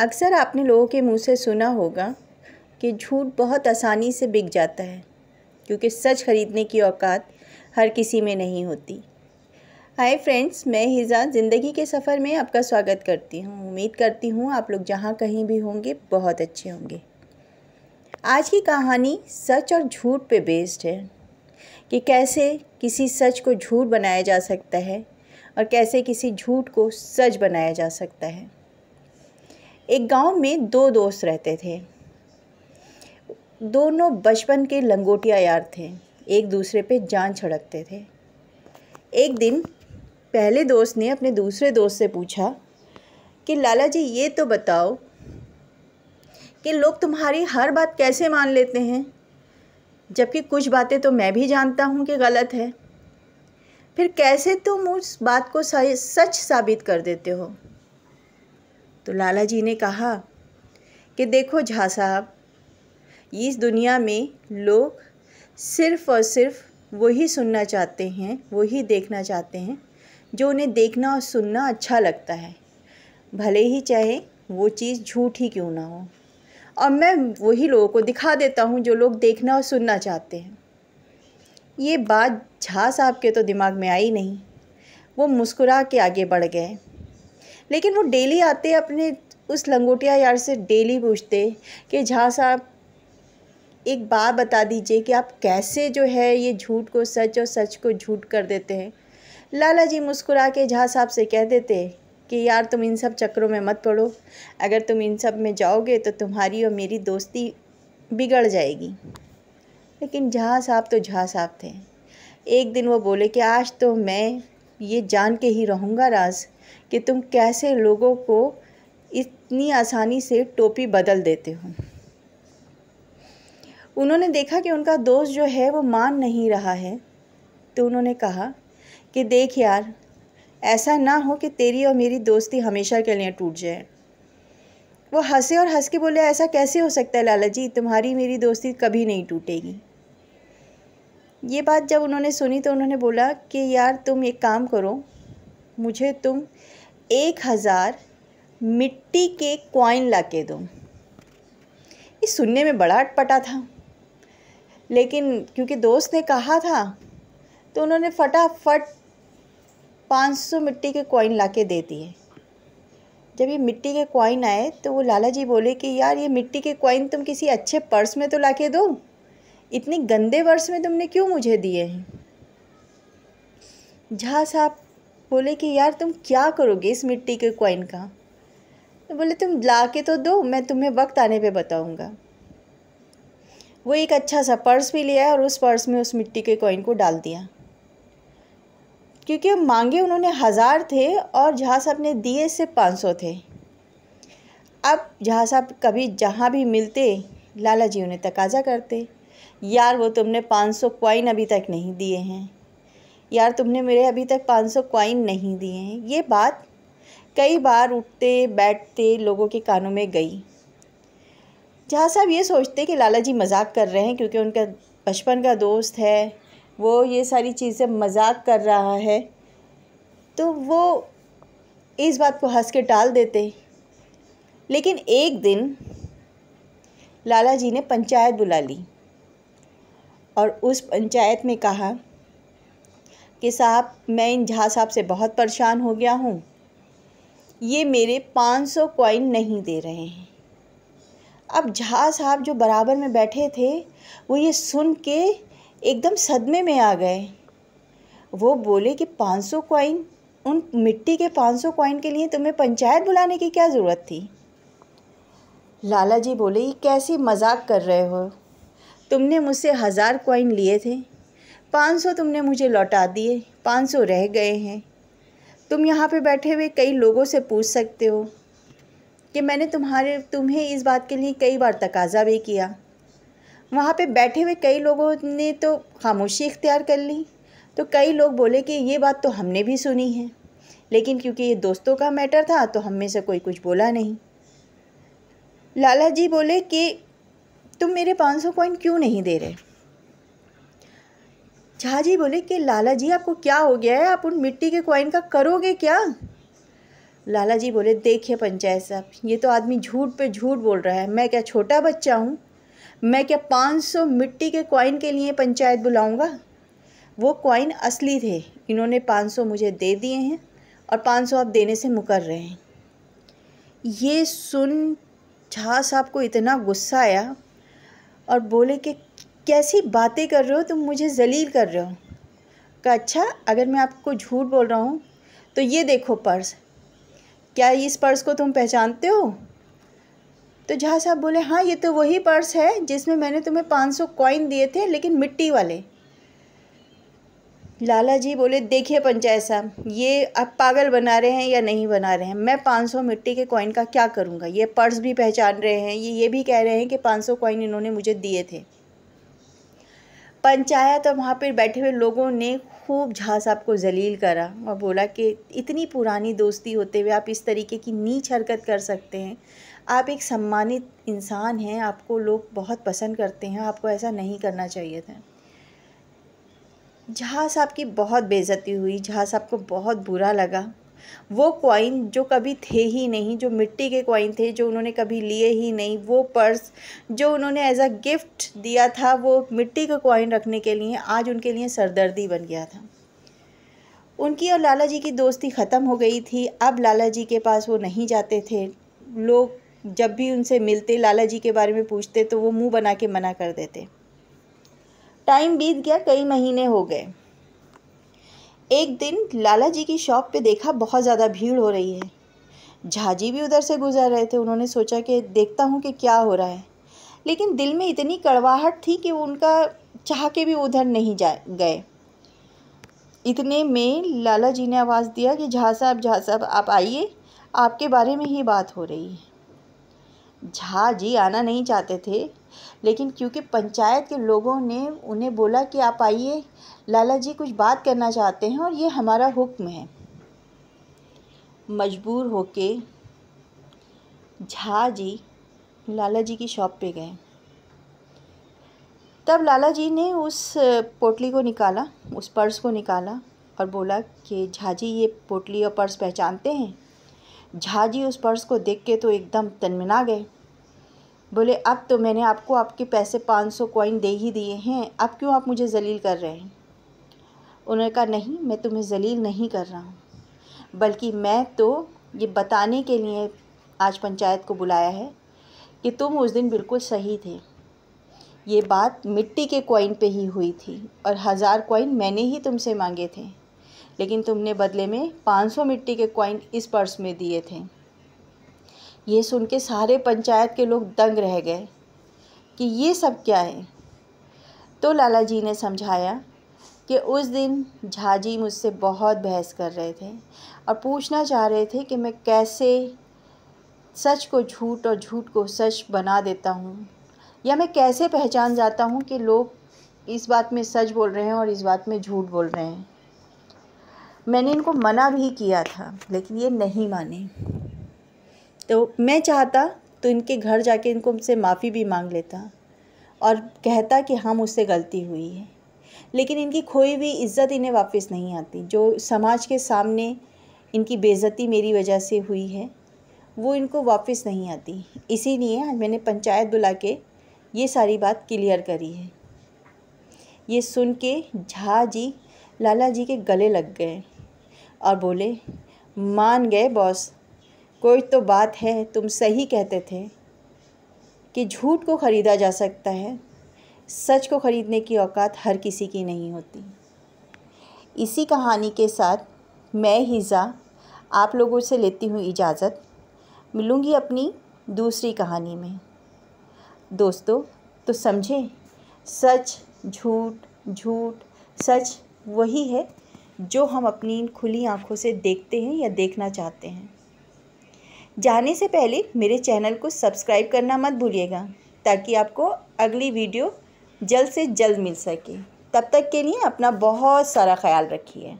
अक्सर आपने लोगों के मुंह से सुना होगा कि झूठ बहुत आसानी से बिक जाता है क्योंकि सच खरीदने की औकात हर किसी में नहीं होती हाय फ्रेंड्स मैं हिज़ा ज़िंदगी के सफ़र में आपका स्वागत करती हूँ उम्मीद करती हूँ आप लोग जहाँ कहीं भी होंगे बहुत अच्छे होंगे आज की कहानी सच और झूठ पे बेस्ड है कि कैसे किसी सच को झूठ बनाया जा सकता है और कैसे किसी झूठ को सच बनाया जा सकता है एक गांव में दो दोस्त रहते थे दोनों बचपन के लंगोटिया यार थे एक दूसरे पे जान छड़कते थे एक दिन पहले दोस्त ने अपने दूसरे दोस्त से पूछा कि लाला जी ये तो बताओ कि लोग तुम्हारी हर बात कैसे मान लेते हैं जबकि कुछ बातें तो मैं भी जानता हूँ कि गलत है फिर कैसे तुम उस बात को सच साबित कर देते हो तो लाला जी ने कहा कि देखो झा साहब इस दुनिया में लोग सिर्फ़ और सिर्फ वही सुनना चाहते हैं वही देखना चाहते हैं जो उन्हें देखना और सुनना अच्छा लगता है भले ही चाहे वो चीज़ झूठ ही क्यों ना हो और मैं वही लोगों को दिखा देता हूँ जो लोग देखना और सुनना चाहते हैं ये बात झा साहब के तो दिमाग में आई नहीं वो मुस्कुरा के आगे बढ़ गए लेकिन वो डेली आते अपने उस लंगोटिया यार से डेली पूछते कि झा साहब एक बात बता दीजिए कि आप कैसे जो है ये झूठ को सच और सच को झूठ कर देते हैं लाला जी मुस्कुरा के झा साहब से कह देते कि यार तुम इन सब चक्रों में मत पड़ो अगर तुम इन सब में जाओगे तो तुम्हारी और मेरी दोस्ती बिगड़ जाएगी लेकिन झा साहब तो झा साहब थे एक दिन वो बोले कि आज तो मैं ये जान के ही रहूँगा राज कि तुम कैसे लोगों को इतनी आसानी से टोपी बदल देते हो उन्होंने देखा कि उनका दोस्त जो है वो मान नहीं रहा है तो उन्होंने कहा कि देख यार ऐसा ना हो कि तेरी और मेरी दोस्ती हमेशा के लिए टूट जाए वो हंसे और हंस के बोले ऐसा कैसे हो सकता है लाला जी तुम्हारी मेरी दोस्ती कभी नहीं टूटेगी ये बात जब उन्होंने सुनी तो उन्होंने बोला कि यार तुम एक काम करो मुझे तुम एक हज़ार मिट्टी के कॉइन ला के दो ये सुनने में बड़ा अटपटा था लेकिन क्योंकि दोस्त ने कहा था तो उन्होंने फटाफट पाँच सौ मिट्टी के कॉइन ला के दे दिए जब ये मिट्टी के कॉइन आए तो वो लाला जी बोले कि यार ये मिट्टी के कॉइन तुम किसी अच्छे पर्स में तो ला के दो इतने गंदे पर्स में तुमने क्यों मुझे दिए हैं झा साहब बोले कि यार तुम क्या करोगे इस मिट्टी के कॉइन का तो बोले तुम ला के तो दो मैं तुम्हें वक्त आने पे बताऊंगा वो एक अच्छा सा पर्स भी लिया और उस पर्स में उस मिट्टी के कॉइन को डाल दिया क्योंकि मांगे उन्होंने हज़ार थे और जहाँ साहब ने दिए से पाँच सौ थे अब जहाँ साहब कभी जहाँ भी मिलते लाला जी उन्हें तकाजा करते यार वो तुमने पाँच सौ कॉइन अभी तक नहीं दिए हैं यार तुमने मेरे अभी तक पाँच सौ क्वाइन नहीं दिए हैं ये बात कई बार उठते बैठते लोगों के कानों में गई जहाँ साहब ये सोचते कि लाला जी मजाक कर रहे हैं क्योंकि उनका बचपन का दोस्त है वो ये सारी चीज़ें मजाक कर रहा है तो वो इस बात को हंस के टाल देते लेकिन एक दिन लाला जी ने पंचायत बुला ली और उस पंचायत में कहा कि साहब मैं इन झा साहब से बहुत परेशान हो गया हूँ ये मेरे 500 सौ कॉइन नहीं दे रहे हैं अब झा साहब जो बराबर में बैठे थे वो ये सुन के एकदम सदमे में आ गए वो बोले कि 500 सौ कॉइन उन मिट्टी के 500 सौ कॉइन के लिए तुम्हें पंचायत बुलाने की क्या ज़रूरत थी लाला जी बोले ये कैसी मजाक कर रहे हो तुमने मुझसे हज़ार कॉइन लिए थे पाँच सौ तुमने मुझे लौटा दिए पाँच सौ रह गए हैं तुम यहाँ पे बैठे हुए कई लोगों से पूछ सकते हो कि मैंने तुम्हारे तुम्हें इस बात के लिए कई बार तकाजा भी किया वहाँ पे बैठे हुए कई लोगों ने तो खामोशी इख्तियार कर ली तो कई लोग बोले कि ये बात तो हमने भी सुनी है लेकिन क्योंकि ये दोस्तों का मैटर था तो हम में से कोई कुछ बोला नहीं लाला जी बोले कि तुम मेरे पाँच सौ कॉइन क्यों नहीं दे रहे झाजी बोले कि लाला जी आपको क्या हो गया है आप उन मिट्टी के कॉइन का करोगे क्या लाला जी बोले देखिए पंचायत साहब ये तो आदमी झूठ पे झूठ बोल रहा है मैं क्या छोटा बच्चा हूँ मैं क्या पाँच सौ मिट्टी के क्वाइन के लिए पंचायत बुलाऊँगा वो कॉइन असली थे इन्होंने पाँच सौ मुझे दे दिए हैं और पाँच सौ आप देने से मुकर रहे हैं ये सुन झा साहब को इतना गुस्सा आया और बोले कि कैसी बातें कर रहे हो तुम मुझे जलील कर रहे हो का अच्छा अगर मैं आपको झूठ बोल रहा हूँ तो ये देखो पर्स क्या इस पर्स को तुम पहचानते हो तो जहाँ साहब बोले हाँ ये तो वही पर्स है जिसमें मैंने तुम्हें पाँच सौ कॉइन दिए थे लेकिन मिट्टी वाले लाला जी बोले देखिए पंचायत साहब ये आप पागल बना रहे हैं या नहीं बना रहे हैं मैं 500 मिट्टी के कॉइन का क्या करूँगा ये पर्स भी पहचान रहे हैं ये ये भी कह रहे हैं कि 500 कॉइन इन्होंने मुझे दिए थे पंचायत और वहाँ पर बैठे हुए लोगों ने खूब झा साहब को जलील करा और बोला कि इतनी पुरानी दोस्ती होते हुए आप इस तरीके की नीच हरकत कर सकते हैं आप एक सम्मानित इंसान हैं आपको लोग बहुत पसंद करते हैं आपको ऐसा नहीं करना चाहिए था झा साहब की बहुत बेज़ती हुई झा साहब को बहुत बुरा लगा वो कॉइन जो कभी थे ही नहीं जो मिट्टी के कॉइन थे जो उन्होंने कभी लिए ही नहीं वो पर्स जो उन्होंने एज अ गिफ्ट दिया था वो मिट्टी का कॉइन रखने के लिए आज उनके लिए सरदर्दी बन गया था उनकी और लाला जी की दोस्ती ख़त्म हो गई थी अब लाला जी के पास वो नहीं जाते थे लोग जब भी उनसे मिलते लाला जी के बारे में पूछते तो वो मुंह बना के मना कर देते टाइम बीत गया कई महीने हो गए एक दिन लाला जी की शॉप पे देखा बहुत ज़्यादा भीड़ हो रही है झाजी भी उधर से गुजर रहे थे उन्होंने सोचा कि देखता हूँ कि क्या हो रहा है लेकिन दिल में इतनी कड़वाहट थी कि उनका चाह के भी उधर नहीं जा गए इतने में लाला जी ने आवाज़ दिया कि झा साहब झा साहब आप आइए आपके बारे में ही बात हो रही है झा जी आना नहीं चाहते थे लेकिन क्योंकि पंचायत के लोगों ने उन्हें बोला कि आप आइए लाला जी कुछ बात करना चाहते हैं और ये हमारा हुक्म है मजबूर होके झा जी लाला जी की शॉप पे गए तब लाला जी ने उस पोटली को निकाला उस पर्स को निकाला और बोला कि झा जी ये पोटली और पर्स पहचानते हैं झाजी उस पर्स को देख के तो एकदम तनमिना गए बोले अब तो मैंने आपको आपके पैसे पाँच सौ कॉइन दे ही दिए हैं अब क्यों आप मुझे जलील कर रहे हैं उन्होंने कहा नहीं मैं तुम्हें जलील नहीं कर रहा हूँ बल्कि मैं तो ये बताने के लिए आज पंचायत को बुलाया है कि तुम उस दिन बिल्कुल सही थे ये बात मिट्टी के कॉइन पे ही हुई थी और हज़ार कॉइन मैंने ही तुमसे मांगे थे लेकिन तुमने बदले में पाँच सौ मिट्टी के कॉइन इस पर्स में दिए थे ये सुन के सारे पंचायत के लोग दंग रह गए कि ये सब क्या है तो लाला जी ने समझाया कि उस दिन झाजी मुझसे बहुत बहस कर रहे थे और पूछना चाह रहे थे कि मैं कैसे सच को झूठ और झूठ को सच बना देता हूँ या मैं कैसे पहचान जाता हूँ कि लोग इस बात में सच बोल रहे हैं और इस बात में झूठ बोल रहे हैं मैंने इनको मना भी किया था लेकिन ये नहीं माने तो मैं चाहता तो इनके घर जाके इनको उनसे माफ़ी भी मांग लेता और कहता कि हाँ मुझसे गलती हुई है लेकिन इनकी खोई हुई इज्जत इन्हें वापस नहीं आती जो समाज के सामने इनकी बेज़ती मेरी वजह से हुई है वो इनको वापस नहीं आती इसीलिए आज मैंने पंचायत बुला के ये सारी बात क्लियर करी है ये सुन के झा जी लाला जी के गले लग गए और बोले मान गए बॉस कोई तो बात है तुम सही कहते थे कि झूठ को ख़रीदा जा सकता है सच को ख़रीदने की औकात हर किसी की नहीं होती इसी कहानी के साथ मैं हिज़ा आप लोगों से लेती हूँ इजाज़त मिलूँगी अपनी दूसरी कहानी में दोस्तों तो समझे सच झूठ झूठ सच वही है जो हम अपनी इन खुली आँखों से देखते हैं या देखना चाहते हैं जाने से पहले मेरे चैनल को सब्सक्राइब करना मत भूलिएगा ताकि आपको अगली वीडियो जल्द से जल्द मिल सके तब तक के लिए अपना बहुत सारा ख्याल रखिए